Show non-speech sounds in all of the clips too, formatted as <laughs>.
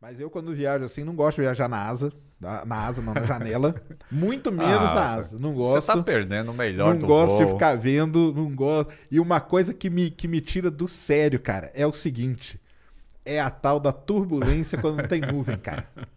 Mas eu, quando viajo assim, não gosto de viajar na asa. Tá? Na asa, não, na janela. <laughs> Muito menos ah, na asa. Não gosto. Você tá perdendo o melhor Não gosto voo. de ficar vendo, não gosto. E uma coisa que me, que me tira do sério, cara, é o seguinte: é a tal da turbulência quando não tem nuvem, cara. <laughs>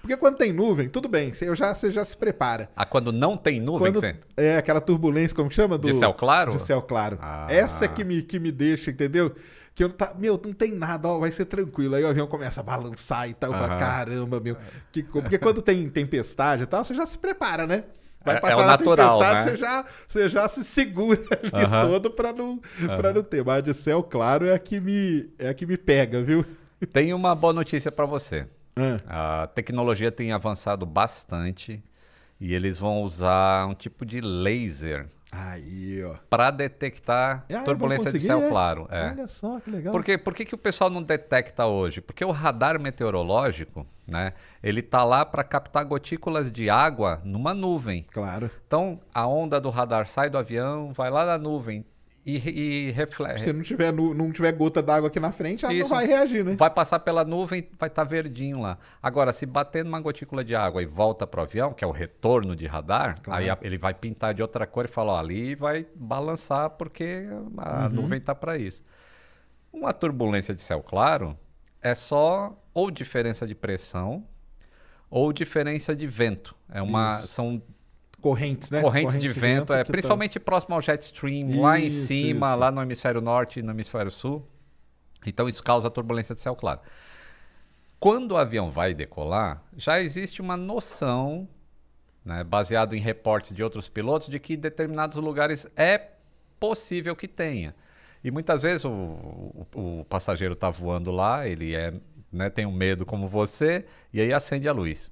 Porque quando tem nuvem, tudo bem, você já, você já se prepara. Ah, quando não tem nuvem? Quando, você... É aquela turbulência, como chama? Do, de céu claro? De céu claro. Ah. Essa que me, que me deixa, entendeu? Que eu tá, meu, não tem nada, ó, vai ser tranquilo. Aí o avião começa a balançar e tal. Eu falo, caramba, meu. Que, porque quando tem tempestade e tal, você já se prepara, né? Vai passar é, é natural, na tempestade, né? você, já, você já se segura <laughs> ali uhum. todo para não, uhum. Pra não ter. Mas de céu claro é a que me, é a que me pega, viu? Tem uma boa notícia para você. A tecnologia tem avançado bastante e eles vão usar um tipo de laser Aí, ó. Para detectar ah, turbulência de céu é? claro. É. Olha só, que legal. Porque, por que, que o pessoal não detecta hoje? Porque o radar meteorológico, né? Ele tá lá para captar gotículas de água numa nuvem. Claro. Então, a onda do radar sai do avião, vai lá na nuvem, e, e reflete. Se não tiver, não tiver gota d'água aqui na frente, ela Isso. não vai reagir, né? Vai passar pela nuvem, vai estar tá verdinho lá. Agora, se bater numa gotícula de água e volta para o avião, que é o retorno de radar, claro. aí ele vai pintar de outra cor e falar ó, ali vai balançar porque a uhum. nuvem está para isso. Uma turbulência de céu claro é só ou diferença de pressão ou diferença de vento. É uma, são correntes, né? Correntes, de, de vento, é, tá- principalmente próximo ao jet stream, isso, lá em cima, isso. lá no hemisfério norte e no hemisfério sul. Então isso causa turbulência de céu claro. Quando o avião vai decolar, já existe uma noção, né, baseado em reportes de outros pilotos, de que determinados lugares é possível que tenha. E muitas vezes o, o, o passageiro está voando lá, ele é, né, tem um medo como você, e aí acende a luz.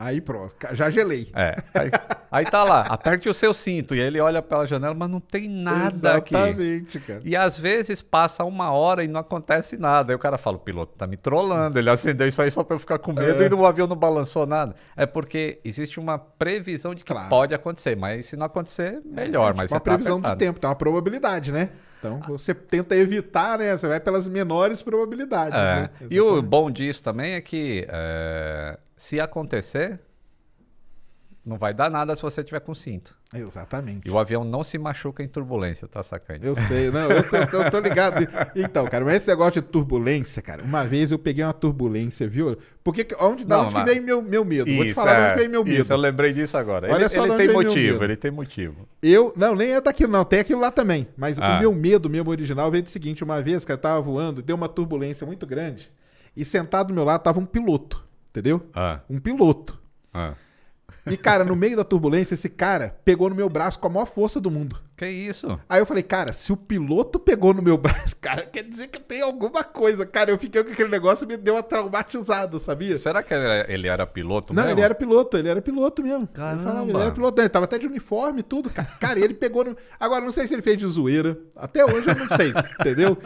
Aí pronto, já gelei. É. Aí... Aí tá lá, aperte o seu cinto. E ele olha pela janela, mas não tem nada Exatamente, aqui. Exatamente, cara. E às vezes passa uma hora e não acontece nada. Aí o cara fala, o piloto tá me trolando, ele acendeu isso aí só pra eu ficar com medo é. e o avião não balançou nada. É porque existe uma previsão de que claro. pode acontecer, mas se não acontecer, melhor. É, tipo mas uma tá previsão tá de tempo, tem então é uma probabilidade, né? Então ah. você tenta evitar, né? Você vai pelas menores probabilidades. É. Né? E o bom disso também é que é, se acontecer, não vai dar nada se você tiver com cinto. Exatamente. E o avião não se machuca em turbulência, tá sacando? Eu sei, não, eu tô, eu tô ligado. Então, cara, mas esse negócio de turbulência, cara, uma vez eu peguei uma turbulência, viu? Porque onde, da não, onde mas... que vem meu, meu medo? Isso, Vou te falar é, onde vem meu medo. Isso, eu lembrei disso agora. Olha ele, só ele tem motivo, ele tem motivo. Eu, não, nem é daquilo não, tem aquilo lá também. Mas ah. o meu medo mesmo original veio do seguinte, uma vez, cara, eu tava voando, deu uma turbulência muito grande e sentado do meu lado tava um piloto, entendeu? Ah. Um piloto. Ah. E, cara, no meio da turbulência, esse cara pegou no meu braço com a maior força do mundo. Que isso? Aí eu falei, cara, se o piloto pegou no meu <laughs> braço, cara, quer dizer que tem alguma coisa. Cara, eu fiquei com aquele negócio e me deu uma traumatizada, sabia? Será que ele era, ele era piloto Não, mesmo? ele era piloto, ele era piloto mesmo. Caramba. Ele, falava, ele era piloto, ele tava até de uniforme e tudo, cara. Cara, ele pegou no... Agora, não sei se ele fez de zoeira. Até hoje eu não sei, <laughs> entendeu?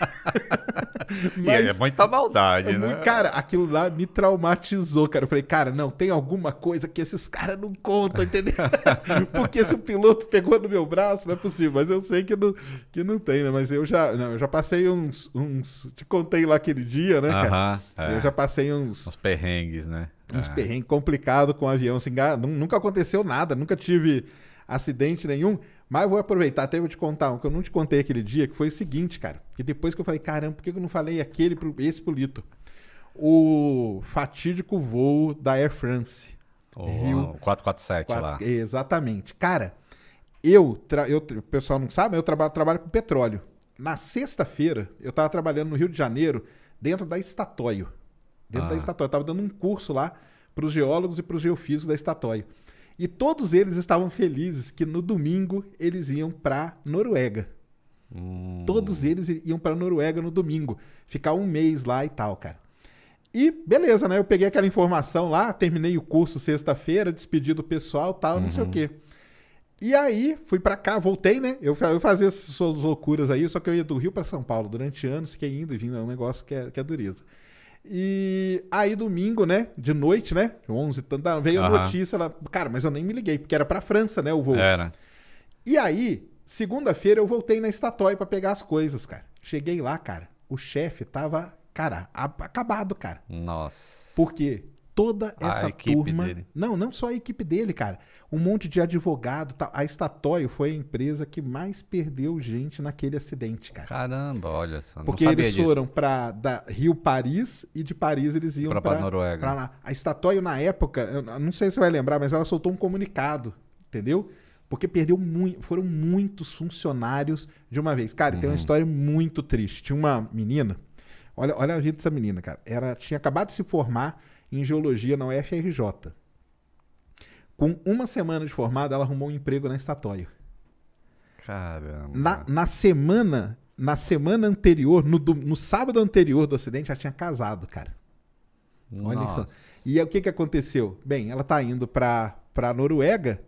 É Mas, é muita maldade, é né? Cara, aquilo lá me traumatizou, cara. Eu falei, cara, não, tem alguma coisa que esses caras não contam, entendeu? <laughs> Porque se o piloto pegou no meu braço, não é possível. Mas eu sei que não, que não tem, né? Mas eu já, não, eu já passei uns, uns. Te contei lá aquele dia, né, cara? Uh -huh, é. Eu já passei uns. Uns perrengues, né? Uns é. perrengues complicados com o avião. Assim, ah, nunca aconteceu nada, nunca tive acidente nenhum. Mas vou aproveitar até vou te contar um que eu não te contei aquele dia, que foi o seguinte, cara. Que depois que eu falei, caramba, por que eu não falei aquele pro, esse pro Lito? O fatídico voo da Air France. Oh, Rio, 447 4, lá. Exatamente. Cara, eu, eu, o pessoal não sabe, eu trabalho, trabalho com petróleo. Na sexta-feira, eu estava trabalhando no Rio de Janeiro, dentro da Estatóio. Dentro ah. da Estatóio. Eu dando um curso lá para os geólogos e para os geofísicos da Estatóio. E todos eles estavam felizes que no domingo eles iam para Noruega. Hum. Todos eles iam para Noruega no domingo, ficar um mês lá e tal, cara. E beleza, né? Eu peguei aquela informação lá, terminei o curso sexta-feira, despedi do pessoal, tal, uhum. não sei o uhum. quê. E aí, fui para cá, voltei, né? Eu, eu fazia essas loucuras aí, só que eu ia do Rio para São Paulo durante anos, fiquei indo e vindo, é um negócio que é, que é dureza. E aí, domingo, né? De noite, né? 11 tanta, veio a notícia lá. Cara, mas eu nem me liguei, porque era pra França, né? O voo. Era. E aí, segunda-feira, eu voltei na Estatoy para pegar as coisas, cara. Cheguei lá, cara. O chefe tava, cara, acabado, cara. Nossa. porque Toda essa turma. Dele. Não, não só a equipe dele, cara um monte de advogado. Tá? A Statoil foi a empresa que mais perdeu gente naquele acidente, cara. Caramba, olha só. Porque eles foram para Rio Paris e de Paris eles iam para Noruega. Pra lá. A Statoil, na época, eu não sei se você vai lembrar, mas ela soltou um comunicado, entendeu? Porque perdeu muito, foram muitos funcionários de uma vez. Cara, uhum. tem uma uhum. história muito triste. Tinha uma menina, olha, olha a vida dessa menina, cara. Ela tinha acabado de se formar em geologia na UFRJ. Com uma semana de formada, ela arrumou um emprego na estatória. Caramba. Na, na semana, na semana anterior, no, do, no sábado anterior do acidente, já tinha casado, cara. Olha Nossa. isso. E o que, que aconteceu? Bem, ela tá indo pra, pra Noruega.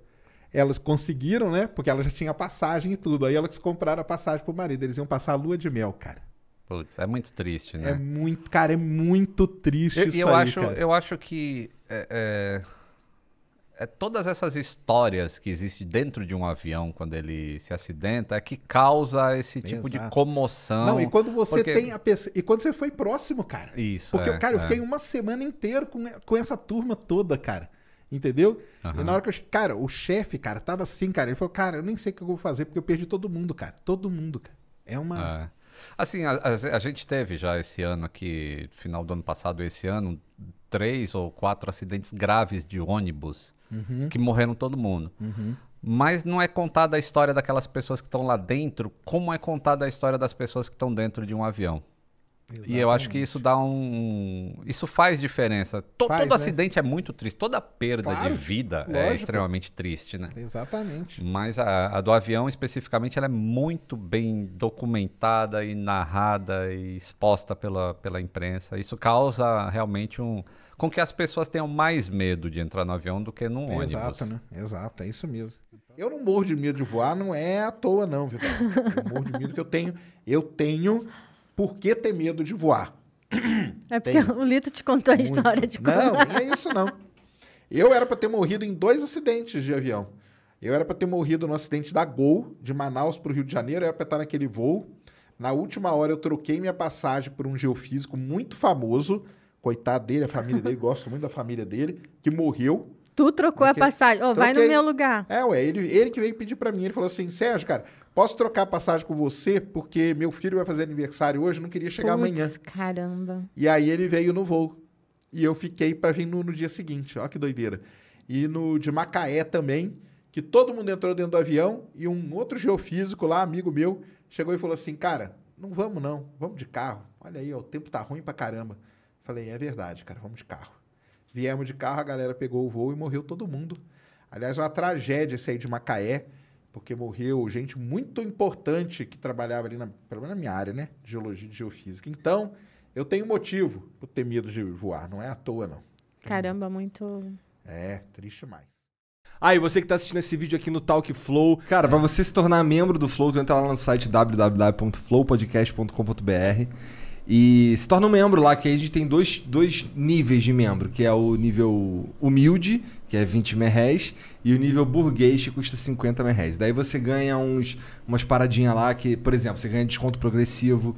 Elas conseguiram, né? Porque ela já tinha passagem e tudo. Aí elas compraram a passagem pro marido. Eles iam passar a lua de mel, cara. Putz, é muito triste, né? É muito, cara, é muito triste eu, isso eu aí, acho, cara. Eu acho que é, é é, todas essas histórias que existem dentro de um avião quando ele se acidenta é que causa esse tipo Exato. de comoção. Não, e quando você porque... tem a pessoa. E quando você foi próximo, cara. Isso. Porque, é, cara, é. eu fiquei é. uma semana inteira com, com essa turma toda, cara. Entendeu? Uhum. E na hora que eu. Cara, o chefe, cara, tava assim, cara. Ele falou, cara, eu nem sei o que eu vou fazer, porque eu perdi todo mundo, cara. Todo mundo, cara. É uma. É. Assim, a, a, a gente teve já esse ano aqui, final do ano passado, esse ano, três ou quatro acidentes graves de ônibus uhum. que morreram todo mundo. Uhum. Mas não é contada a história daquelas pessoas que estão lá dentro, como é contada a história das pessoas que estão dentro de um avião. Exatamente. E eu acho que isso dá um. Isso faz diferença. faz, todo né? acidente é muito triste. Toda perda claro, de vida é lógico. é extremamente triste, né? Exatamente. Mas a, a, do avião, especificamente, ela é muito bem documentada e narrada e exposta pela, pela imprensa. Isso causa realmente um com que as pessoas tenham mais medo de entrar no avião do que num é ônibus. Exato, né? Exato, é isso mesmo. Eu não morro de medo de voar, não é à toa, não, viu Eu morro de medo que eu tenho. Eu tenho por que ter medo de voar. É porque tenho. o Lito te contou a Muito. história de como... Não, não é <laughs> isso, não. Eu era para ter morrido em dois acidentes de avião. Eu era para ter morrido no acidente da Gol, de Manaus para o Rio de Janeiro, eu era para estar naquele voo. Na última hora eu troquei minha passagem por um geofísico muito famoso coitado dele, a família dele, gosto muito da família dele, que morreu. Tu trocou a passagem. Oh, vai no meu lugar. É, ué, ele, ele que veio pedir para mim, ele falou assim, Sérgio, cara, posso trocar a passagem com você? Porque meu filho vai fazer aniversário hoje, não queria chegar Puts, amanhã. caramba. E aí ele veio no voo. E eu fiquei para vir no, no, dia seguinte, ó que doideira. E no de Macaé também, que todo mundo entrou dentro do avião e um outro geofísico lá, amigo meu, chegou e falou assim, cara, não vamos não, vamos de carro. Olha aí, ó, o tempo tá ruim pra caramba. Falei, é verdade, cara, vamos de carro. Viemos de carro, a galera pegou o voo e morreu todo mundo. Aliás, é uma tragédia sair aí de Macaé, porque morreu gente muito importante que trabalhava ali, na, pelo menos na minha área, né? De geologia e geofísica. Então, eu tenho motivo por ter medo de voar, não é à toa, não. Caramba, muito. É, triste mais. Ah, você que está assistindo esse vídeo aqui no Talk Flow, cara, para você se tornar membro do Flow, tu entra lá no site www.flowpodcast.com.br e se torna um membro lá, que aí a gente tem dois, dois níveis de membro, que é o nível humilde, que é 20 merréis, e o nível burguês, que custa 50 merréis. Daí você ganha uns, umas paradinhas lá que, por exemplo, você ganha desconto progressivo,